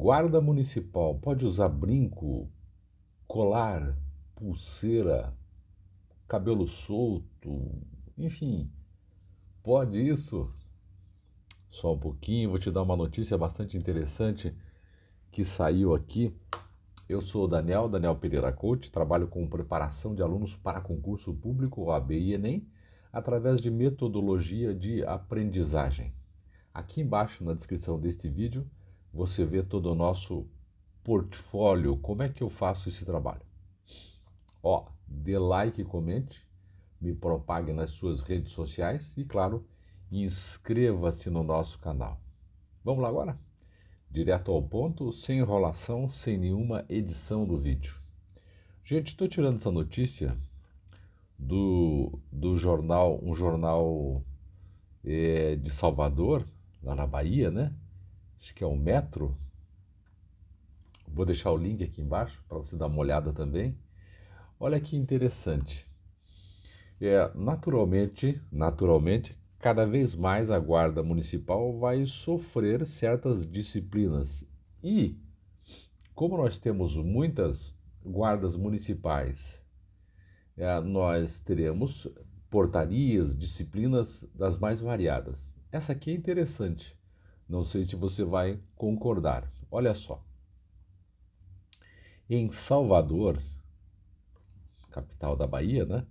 Guarda municipal pode usar brinco, colar, pulseira, cabelo solto, enfim. Pode isso? Só um pouquinho, vou te dar uma notícia bastante interessante que saiu aqui. Eu sou o Daniel, Daniel Pereira Coach, trabalho com preparação de alunos para concurso público, OAB e Enem, através de metodologia de aprendizagem. Aqui embaixo na descrição deste vídeo você vê todo o nosso portfólio. Como é que eu faço esse trabalho? Ó, dê like, comente, me propague nas suas redes sociais e, claro, inscreva-se no nosso canal. Vamos lá agora? Direto ao ponto, sem enrolação, sem nenhuma edição do vídeo. Gente, estou tirando essa notícia do, do jornal, um jornal é, de Salvador, lá na Bahia, né? acho que é o Metro. Vou deixar o link aqui embaixo para você dar uma olhada também. Olha que interessante. É, naturalmente, naturalmente, cada vez mais a guarda municipal vai sofrer certas disciplinas. E como nós temos muitas guardas municipais, é, nós teremos portarias, disciplinas das mais variadas. Essa aqui é interessante. Não sei se você vai concordar. Olha só. Em Salvador, capital da Bahia, né?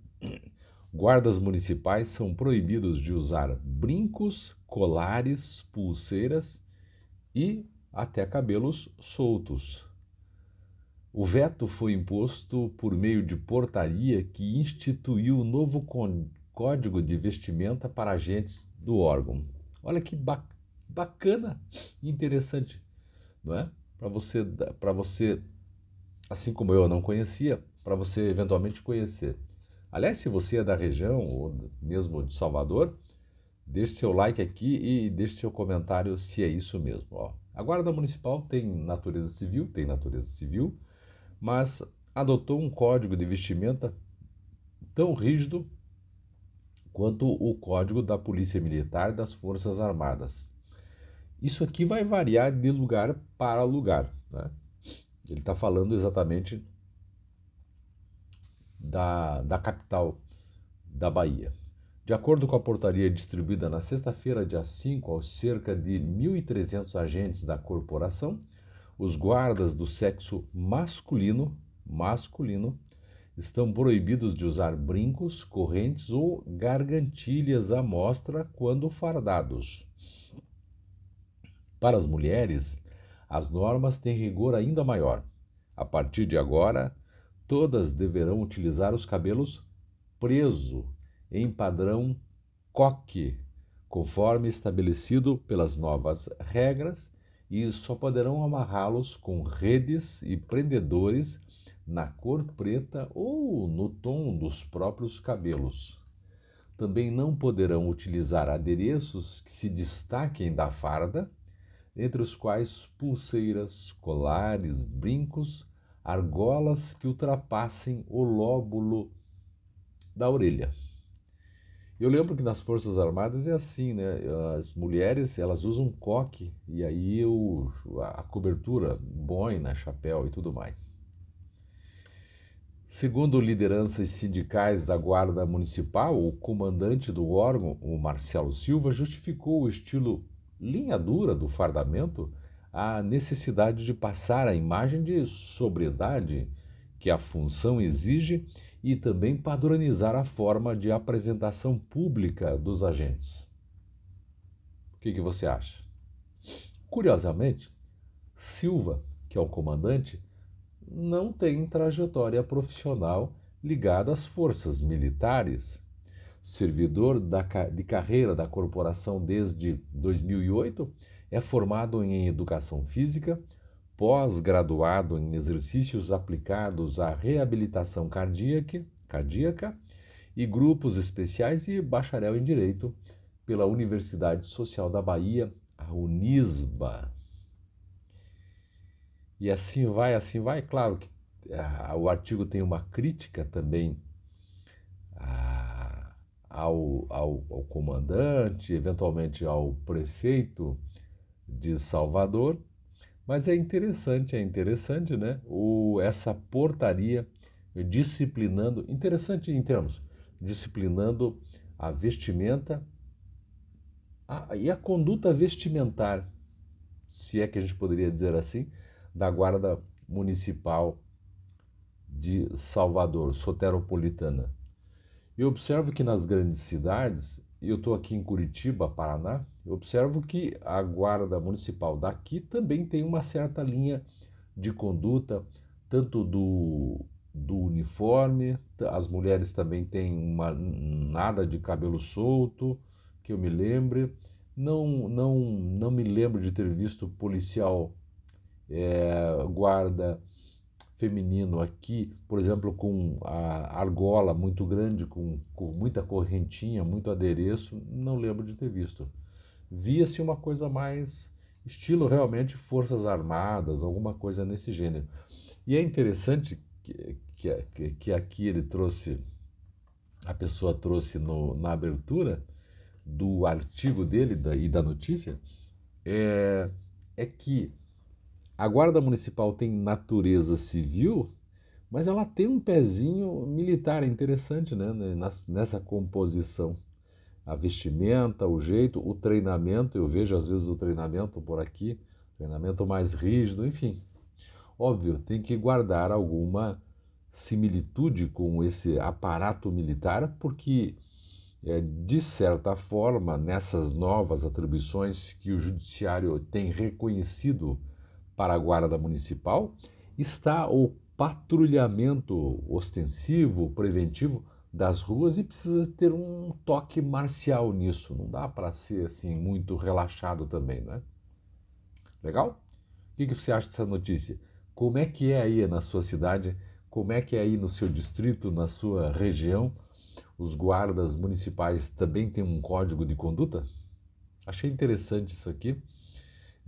Guardas municipais são proibidos de usar brincos, colares, pulseiras e até cabelos soltos. O veto foi imposto por meio de portaria que instituiu o novo Código de Vestimenta para agentes do órgão. Olha que bacana bacana e interessante, não é? Para você, para você, assim como eu não conhecia, para você eventualmente conhecer. Aliás, se você é da região ou mesmo de Salvador, deixe seu like aqui e deixe seu comentário se é isso mesmo. Ó. A Guarda Municipal tem natureza civil, tem natureza civil, mas adotou um código de vestimenta tão rígido quanto o código da Polícia Militar e das Forças Armadas. Isso aqui vai variar de lugar para lugar. Né? Ele está falando exatamente da, da capital da Bahia. De acordo com a portaria distribuída na sexta-feira, dia 5, aos cerca de 1.300 agentes da corporação, os guardas do sexo masculino, masculino estão proibidos de usar brincos, correntes ou gargantilhas à mostra quando fardados. Para as mulheres, as normas têm rigor ainda maior. A partir de agora, todas deverão utilizar os cabelos preso em padrão coque, conforme estabelecido pelas novas regras, e só poderão amarrá-los com redes e prendedores na cor preta ou no tom dos próprios cabelos. Também não poderão utilizar adereços que se destaquem da farda entre os quais pulseiras, colares, brincos, argolas que ultrapassem o lóbulo da orelha. Eu lembro que nas Forças Armadas é assim, né? As mulheres, elas usam coque e aí o, a cobertura, boina, chapéu e tudo mais. Segundo lideranças sindicais da Guarda Municipal, o comandante do órgão, o Marcelo Silva, justificou o estilo linha dura do fardamento a necessidade de passar a imagem de sobriedade que a função exige e também padronizar a forma de apresentação pública dos agentes. O que, que você acha? Curiosamente, Silva, que é o comandante, não tem trajetória profissional ligada às forças militares servidor da, de carreira da corporação desde 2008, é formado em educação física, pós-graduado em exercícios aplicados à reabilitação cardíaca, cardíaca e grupos especiais e bacharel em direito pela Universidade Social da Bahia, a Unisba. E assim vai, assim vai. Claro que ah, o artigo tem uma crítica também ao, ao, ao comandante, eventualmente ao prefeito de Salvador, mas é interessante, é interessante, né? O, essa portaria disciplinando, interessante em termos, disciplinando a vestimenta a, e a conduta vestimentar, se é que a gente poderia dizer assim, da Guarda Municipal de Salvador, soteropolitana. Eu observo que nas grandes cidades, eu estou aqui em Curitiba, Paraná, eu observo que a guarda municipal daqui também tem uma certa linha de conduta, tanto do, do uniforme, as mulheres também têm uma, nada de cabelo solto, que eu me lembre. Não, não, não me lembro de ter visto policial, é, guarda, feminino aqui, por exemplo, com a argola muito grande, com, com muita correntinha, muito adereço, não lembro de ter visto. Via-se uma coisa mais estilo realmente forças armadas, alguma coisa nesse gênero. E é interessante que, que, que aqui ele trouxe, a pessoa trouxe no, na abertura do artigo dele da, e da notícia, é, é que a Guarda Municipal tem natureza civil, mas ela tem um pezinho militar interessante né? né nessa composição. A vestimenta, o jeito, o treinamento, eu vejo às vezes o treinamento por aqui, treinamento mais rígido, enfim. Óbvio, tem que guardar alguma similitude com esse aparato militar, porque, é, de certa forma, nessas novas atribuições que o Judiciário tem reconhecido para a Guarda Municipal está o patrulhamento ostensivo, preventivo das ruas e precisa ter um toque marcial nisso. Não dá para ser assim muito relaxado também, né? Legal? O que, que você acha dessa notícia? Como é que é aí na sua cidade? Como é que é aí no seu distrito, na sua região? Os guardas municipais também têm um código de conduta? Achei interessante isso aqui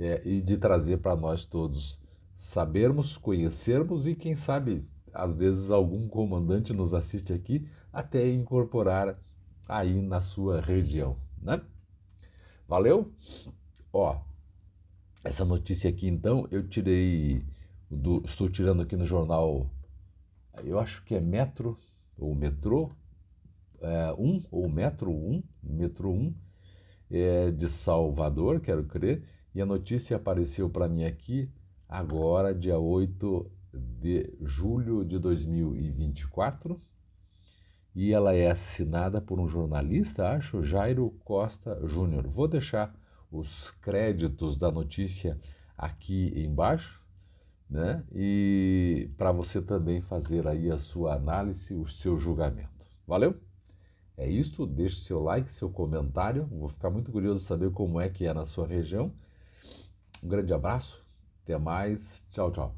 é, e de trazer para nós todos sabermos, conhecermos e, quem sabe, às vezes algum comandante nos assiste aqui até incorporar aí na sua região, né? Valeu? Ó, essa notícia aqui então eu tirei do, estou tirando aqui no jornal, eu acho que é Metro ou Metrô é, 1 ou Metro 1, Metro 1 é, de Salvador, quero crer e a notícia apareceu para mim aqui agora, dia 8 de julho de 2024. E ela é assinada por um jornalista, acho, Jairo Costa Júnior. Vou deixar os créditos da notícia aqui embaixo, né? E para você também fazer aí a sua análise, o seu julgamento. Valeu? É isso, deixe seu like, seu comentário. Vou ficar muito curioso saber como é que é na sua região um grande abraço, até mais, tchau, tchau.